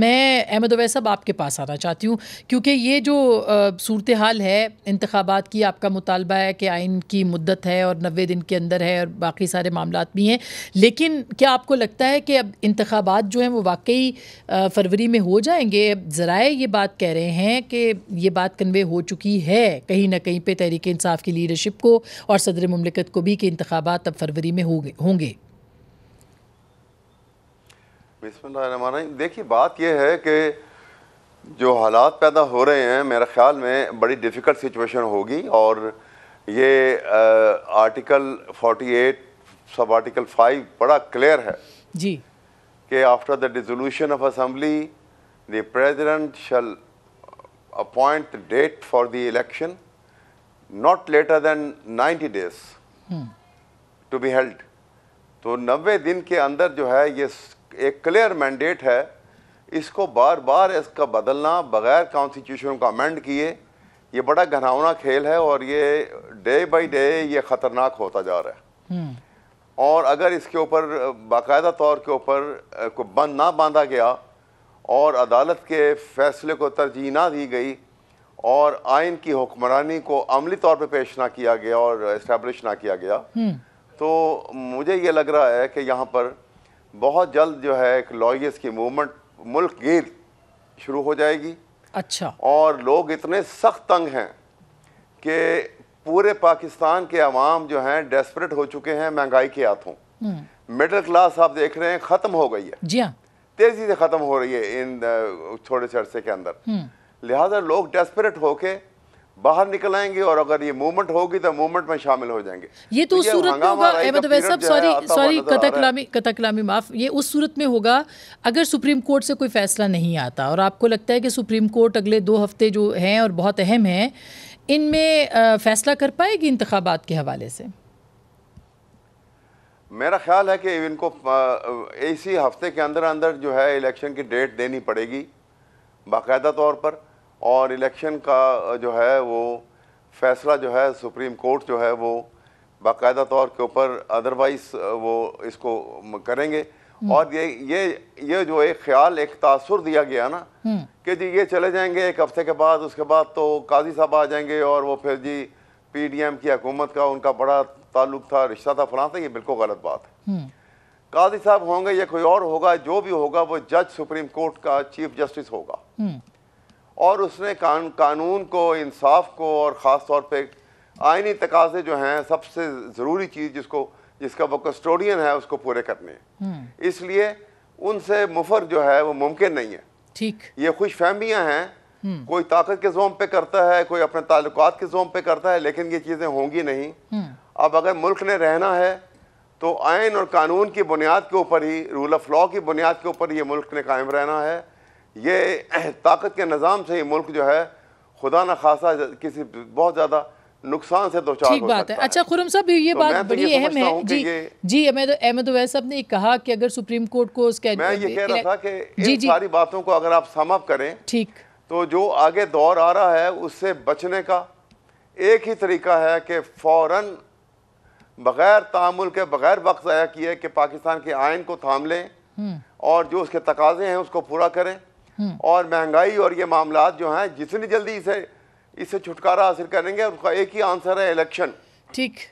मैं अहमद अवैस साहब आपके पास आना चाहती हूँ क्योंकि ये जो सूरत हाल है इंतबात की आपका मुतालबा है कि आइन की मुद्दत है और नबे दिन के अंदर है और बाकी सारे मामला भी हैं लेकिन क्या आपको लगता है कि अब इंतबात जो हैं वो वाकई फरवरी में हो जाएंगे अब ज़राए ये बात कह रहे हैं कि ये बात कन्वे हो चुकी है कहीं ना कहीं पर तहरीक इसाफ़ की लीडरशिप को और सदर ममलिकत को भी कि इंतबात अब फरवरी में होंगे बिस्मिल्लाह देखिए बात यह है कि जो हालात पैदा हो रहे हैं मेरे ख्याल में बड़ी डिफ़िकल्ट सिचुएशन होगी और ये आ, आर्टिकल 48 सब आर्टिकल 5 बड़ा क्लियर है जी कि after the dissolution of assembly the president shall appoint date for the election not later than 90 days to be held तो 90 दिन के अंदर जो है ये एक क्लियर मैंडेट है इसको बार बार इसका बदलना बगैर कॉन्स्टिट्यूशन को अमेंड किए ये बड़ा घनावना खेल है और ये डे बाई डे ये ख़तरनाक होता जा रहा है हम्म। और अगर इसके ऊपर बाकायदा तौर के ऊपर को बंद ना बांधा गया और अदालत के फैसले को तरजीह ना दी गई और आइन की हुक्मरानी को अमली तौर पे पेश ना किया गया और इस्टेब्लिश ना किया गया हम्म। तो मुझे ये लग रहा है कि यहाँ पर बहुत जल्द जो है एक लॉयर्स की मूवमेंट मुल्क गिर शुरू हो जाएगी अच्छा और लोग इतने सख्त तंग हैं कि पूरे पाकिस्तान के आवाम जो हैं डेस्परेट हो चुके हैं महंगाई के हाथों मिडिल हम्म। क्लास आप देख रहे हैं ख़त्म हो गई है जी हाँ। तेज़ी से ख़त्म हो रही है इन थोड़े से अरसे के अंदर हम्म। लिहाजा लोग डेस्परेट होके बाहर निकल आएंगे और अगर ये मूवमेंट होगी तो मूवमेंट में शामिल हो जाएंगे ये तो उस तो सूरत तो में होगा अहमद तो वैस सॉरी सॉरी कतकलामी कतकलामी माफ ये उस सूरत में होगा अगर सुप्रीम कोर्ट से कोई फैसला नहीं आता और आपको लगता है कि सुप्रीम कोर्ट अगले दो हफ्ते जो हैं और बहुत अहम हैं इनमें फैसला कर पाएगी इंतबात के हवाले से मेरा ख्याल है कि इनको इसी हफ्ते के अंदर अंदर जो है इलेक्शन की डेट देनी पड़ेगी बाकायदा तौर पर और इलेक्शन का जो है वो फैसला जो है सुप्रीम कोर्ट जो है वो बाकायदा तौर के ऊपर अदरवाइज वो इसको करेंगे हम्म। और ये ये ये जो एक ख्याल एक तासुर दिया गया ना हम्म। कि जी ये चले जाएंगे एक हफ्ते के बाद उसके बाद तो काजी साहब आ जाएंगे और वो फिर जी पीडीएम की हकूमत का उनका बड़ा ताल्लुक था रिश्ता था फलां था ये बिल्कुल गलत बात है हम्म। काजी साहब होंगे या कोई और होगा जो भी होगा वो जज सुप्रीम कोर्ट का चीफ जस्टिस होगा और उसने कान, कानून को इंसाफ को और ख़ास तौर पर आइनी तकाजे जो हैं सबसे ज़रूरी चीज़ जिसको जिसका वो कस्टोडियन है उसको पूरे करने हम्म। इसलिए उनसे मुफर जो है वो मुमकिन नहीं है ठीक ये खुश फहमियाँ हैं हम्म। कोई ताकत के जोम पे करता है कोई अपने ताल्लुक के जोम पे करता है लेकिन ये चीज़ें होंगी नहीं हम्म। अब अगर मुल्क ने रहना है तो आयन और कानून की बुनियाद के ऊपर ही रूल ऑफ लॉ की बुनियाद के ऊपर ये मुल्क ने कायम रहना है ये ताकत के निज़ाम से ही मुल्क जो है खुदा न खासा किसी बहुत ज़्यादा नुकसान से दो ठीक बात है अच्छा खुरम साहब ये तो बात तो बड़ी अहम है जी जी अहमद अहमद अवैस साहब ने कहा कि अगर सुप्रीम कोर्ट को उसके मैं ये कह रहा था कि इन सारी बातों को अगर आप समअप करें ठीक तो जो आगे दौर आ रहा है उससे बचने का एक ही तरीका है कि फ़ौर बग़ैर तामुल के बग़ैर वक्त ज़ाया किए कि पाकिस्तान के आयन को थाम लें हम्म। और जो उसके तकाजे हैं उसको पूरा करें हम्म। और महंगाई और ये मामला जो हैं जितनी जल्दी इसे इससे छुटकारा हासिल करेंगे उसका एक ही आंसर है इलेक्शन ठीक